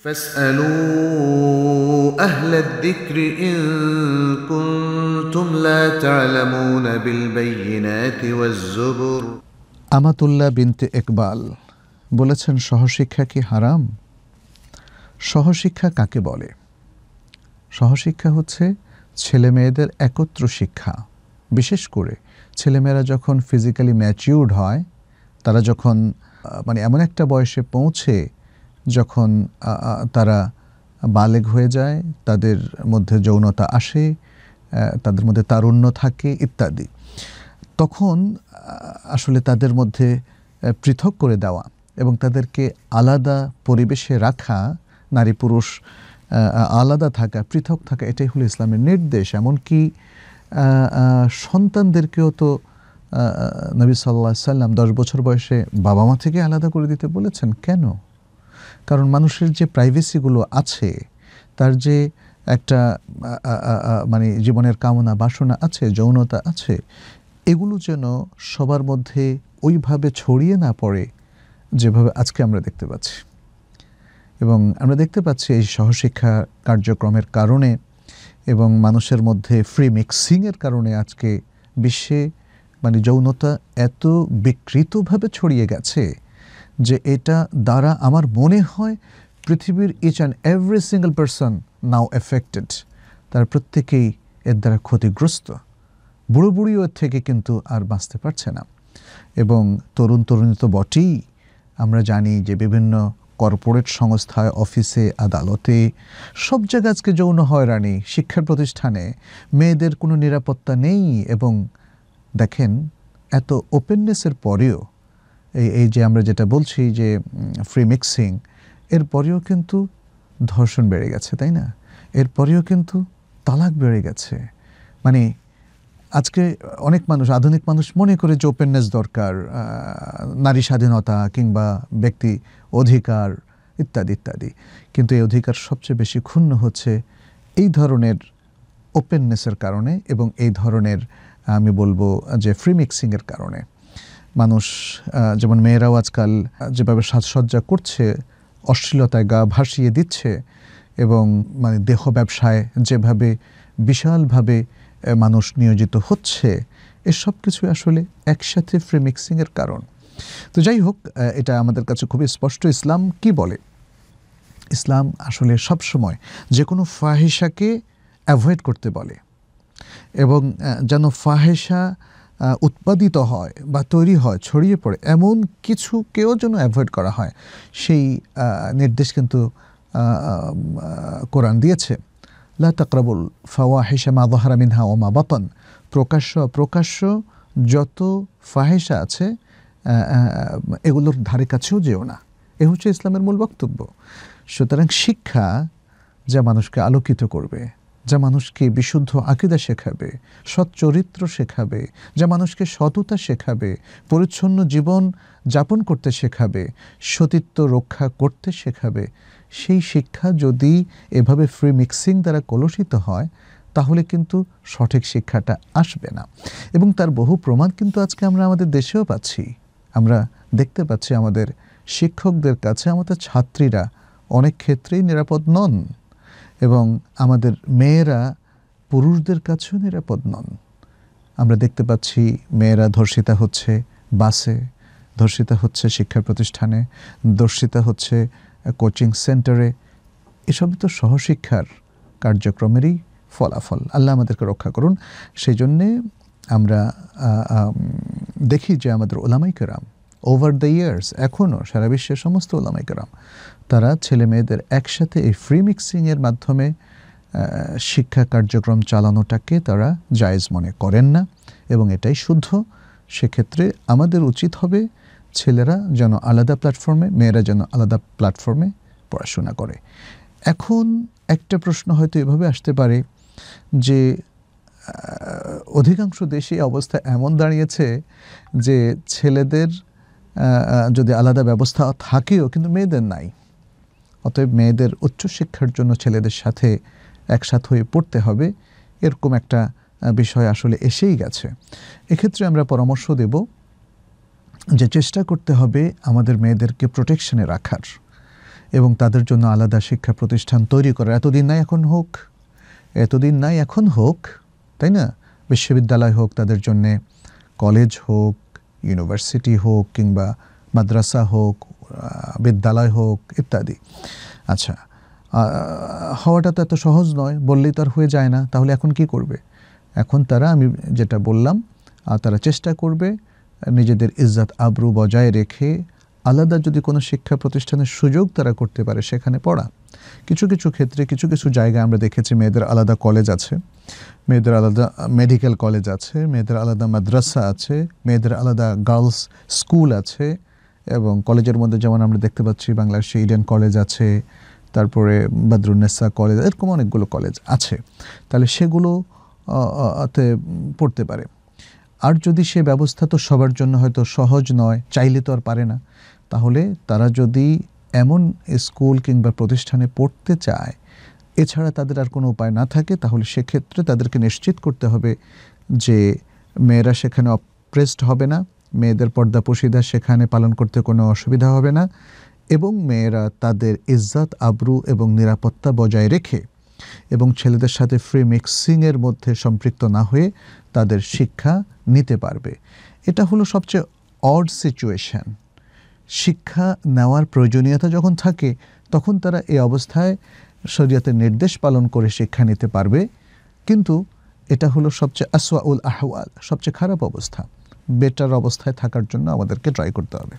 فاسألوا أهل الذكر إن كنتم لا تعلمون بالبينات والزبر আমাতুল্লাহ বিনতে ইকবাল বলেছেন সহশিক্ষা কি হারাম সহশিক্ষা কাকে বলে সহশিক্ষা হচ্ছে ছেলেমেয়েদের একত্র শিক্ষা বিশেষ করে ছেলেমেয়েরা যখন ফিজিক্যালি ম্যাচিউর্ড হয় তারা যখন মানে এমন একটা বয়সে পৌঁছে যখন তারা বালেগ হয়ে যায় তাদের মধ্যে যৌনতা আসে তাদের মধ্যে তারুণ্য থাকে ইত্যাদি তখন আসলে তাদের মধ্যে পৃথক করে দেওয়া এবং তাদেরকে আলাদা পরিবেশে রাখা নারী পুরুষ আলাদা থাকা পৃথক থাকা এটাই হলো ইসলামের নির্দেশ এমনকি সন্তানদেরকেও তো নবী সাল্লা সাল্লাম দশ বছর বয়সে বাবা মা থেকে আলাদা করে দিতে বলেছেন কেন কারণ মানুষের যে প্রাইভেসিগুলো আছে তার যে একটা মানে জীবনের কামনা বাসনা আছে যৌনতা আছে এগুলো যেন সবার মধ্যে ওইভাবে ছড়িয়ে না পড়ে যেভাবে আজকে আমরা দেখতে পাচ্ছি এবং আমরা দেখতে পাচ্ছি এই সহশিক্ষা কার্যক্রমের কারণে এবং মানুষের মধ্যে ফ্রি মিক্সিংয়ের কারণে আজকে বিশ্বে মানে যৌনতা এত বিকৃতভাবে ছড়িয়ে গেছে যে এটা দ্বারা আমার মনে হয় পৃথিবীর each and every single person now affected তার প্রত্যেকেই এর দ্বারা ক্ষতিগ্রস্ত বুড়ো বুড়িও এর থেকে কিন্তু আর বাঁচতে পারছে না এবং তরুণ তরুণী তো বটেই আমরা জানি যে বিভিন্ন কর্পোরেট সংস্থায় অফিসে আদালতে সব জায়গায় আজকে যৌন হয়রানি শিক্ষার প্রতিষ্ঠানে মেয়েদের কোনো নিরাপত্তা নেই এবং দেখেন এত ওপেননেসের পরেও এই এই যে আমরা যেটা বলছি যে ফ্রি মিক্সিং এরপরেও কিন্তু ধর্ষণ বেড়ে গেছে তাই না এরপরেও কিন্তু তালাক বেড়ে গেছে মানে আজকে অনেক মানুষ আধুনিক মানুষ মনে করে যে ওপেননেস দরকার নারী স্বাধীনতা কিংবা ব্যক্তি অধিকার ইত্যাদি ইত্যাদি কিন্তু এই অধিকার সবচেয়ে বেশি ক্ষুণ্ণ হচ্ছে এই ধরনের ওপেননেসের কারণে এবং এই ধরনের আমি বলবো যে ফ্রি মিক্সিংয়ের কারণে মানুষ যেমন মেয়েরাও আজকাল যেভাবে সাজসজ্জা করছে অশ্লীলতায় গা ভাসিয়ে দিচ্ছে এবং মানে দেহ ব্যবসায় যেভাবে বিশালভাবে মানুষ নিয়োজিত হচ্ছে এসব কিছু আসলে একসাথে ফ্রিমিক্সিংয়ের কারণ তো যাই হোক এটা আমাদের কাছে খুবই স্পষ্ট ইসলাম কি বলে ইসলাম আসলে সবসময় যে কোনো ফাহেসাকে অ্যাভয়েড করতে বলে এবং যেন ফাহেসা উৎপাদিত হয় বা তৈরি হয় ছড়িয়ে পড়ে এমন কিছুকেও যেন অ্যাভয়েড করা হয় সেই নির্দেশ কিন্তু কোরআন দিয়েছে লা তাকরাবুল হেসা মা দহারা মিনহা ও মা বাপন প্রকাশ্য প্রকাশ্য যত ফাহেসা আছে এগুলোর ধারে কাছেও যেও না এ হচ্ছে ইসলামের মূল বক্তব্য সুতরাং শিক্ষা যা মানুষকে আলোকিত করবে যা মানুষকে বিশুদ্ধ আকিদা শেখাবে সৎ চরিত্র শেখাবে যা মানুষকে সততা শেখাবে পরিচ্ছন্ন জীবন যাপন করতে শেখাবে সতীত্ব রক্ষা করতে শেখাবে সেই শিক্ষা যদি এভাবে ফ্রি মিক্সিং দ্বারা কলুষিত হয় তাহলে কিন্তু সঠিক শিক্ষাটা আসবে না এবং তার বহু প্রমাণ কিন্তু আজকে আমরা আমাদের দেশেও পাচ্ছি আমরা দেখতে পাচ্ছি আমাদের শিক্ষকদের কাছে আমাদের ছাত্রীরা অনেক ক্ষেত্রেই নিরাপদ নন এবং আমাদের মেয়েরা পুরুষদের কাছেও নিরাপদ নন আমরা দেখতে পাচ্ছি মেয়েরা ধর্ষিতা হচ্ছে বাসে ধর্ষিতা হচ্ছে শিক্ষা প্রতিষ্ঠানে ধর্ষিতা হচ্ছে কোচিং সেন্টারে এসব তো সহশিক্ষার কার্যক্রমেরই ফলাফল আল্লাহ আমাদেরকে রক্ষা করুন সেই জন্যে আমরা দেখি যে আমাদের ওলামাই কেরাম ওভার দ্য ইয়ার্স এখনও সারা বিশ্বের সমস্ত ওলামাই কেরাম তারা ছেলে মেয়েদের একসাথে এই ফ্রি মিক্সিংয়ের মাধ্যমে শিক্ষা কার্যক্রম চালানোটাকে তারা জায়েজ মনে করেন না এবং এটাই শুদ্ধ সেক্ষেত্রে আমাদের উচিত হবে ছেলেরা যেন আলাদা প্ল্যাটফর্মে মেয়েরা যেন আলাদা প্ল্যাটফর্মে পড়াশোনা করে এখন একটা প্রশ্ন হয়তো এভাবে আসতে পারে যে অধিকাংশ দেশে অবস্থা এমন দাঁড়িয়েছে যে ছেলেদের যদি আলাদা ব্যবস্থা থাকেও কিন্তু মেয়েদের নাই অতএব মেয়েদের উচ্চশিক্ষার জন্য ছেলেদের সাথে একসাথ হয়ে পড়তে হবে এরকম একটা বিষয় আসলে এসেই গেছে এক্ষেত্রে আমরা পরামর্শ দেব যে চেষ্টা করতে হবে আমাদের মেয়েদেরকে প্রোটেকশনে রাখার এবং তাদের জন্য আলাদা শিক্ষা প্রতিষ্ঠান তৈরি করার এতদিন নাই এখন হোক এতদিন নাই এখন হোক তাই না বিশ্ববিদ্যালয় হোক তাদের জন্যে কলেজ হোক ইউনিভার্সিটি হোক কিংবা মাদ্রাসা হোক বিদ্যালয় হোক ইত্যাদি আচ্ছা হওয়াটা তো এত সহজ নয় বললেই তো আর হয়ে যায় না তাহলে এখন কি করবে এখন তারা আমি যেটা বললাম তারা চেষ্টা করবে নিজেদের ইজ্জাত আব্রু বজায় রেখে আলাদা যদি কোনো শিক্ষা প্রতিষ্ঠানের সুযোগ তারা করতে পারে সেখানে পড়া কিছু কিছু ক্ষেত্রে কিছু কিছু জায়গায় আমরা দেখেছি মেয়েদের আলাদা কলেজ আছে মেয়েদের আলাদা মেডিকেল কলেজ আছে মেয়েদের আলাদা মাদ্রাসা আছে মেয়েদের আলাদা গার্লস স্কুল আছে এবং কলেজের মধ্যে যেমন আমরা দেখতে পাচ্ছি বাংলাদেশে ইডেন কলেজ আছে তারপরে বাদরুন্নেসা কলেজ এরকম অনেকগুলো কলেজ আছে তাহলে সেগুলো তে পড়তে পারে আর যদি সে ব্যবস্থা তো সবার জন্য হয়তো সহজ নয় চাইলে তো আর পারে না তাহলে তারা যদি এমন স্কুল কিংবা প্রতিষ্ঠানে পড়তে চায় এছাড়া তাদের আর কোনো উপায় না থাকে তাহলে সেক্ষেত্রে তাদেরকে নিশ্চিত করতে হবে যে মেয়েরা সেখানে অপ্রেসড হবে না মেয়েদের পর্দা পোশিদা সেখানে পালন করতে কোনো অসুবিধা হবে না এবং মেয়েরা তাদের ইজ্জাত আবরু এবং নিরাপত্তা বজায় রেখে এবং ছেলেদের সাথে ফ্রি মিক্সিংয়ের মধ্যে সম্পৃক্ত না হয়ে তাদের শিক্ষা নিতে পারবে এটা হলো সবচেয়ে অড সিচুয়েশান শিক্ষা নেওয়ার প্রয়োজনীয়তা যখন থাকে তখন তারা এই অবস্থায় শরীয়তের নির্দেশ পালন করে শিক্ষা নিতে পারবে কিন্তু এটা হলো সবচেয়ে আসওয়াউল আহওয়াল সবচেয়ে খারাপ অবস্থা বেটার অবস্থায় থাকার জন্য আমাদেরকে ট্রাই করতে হবে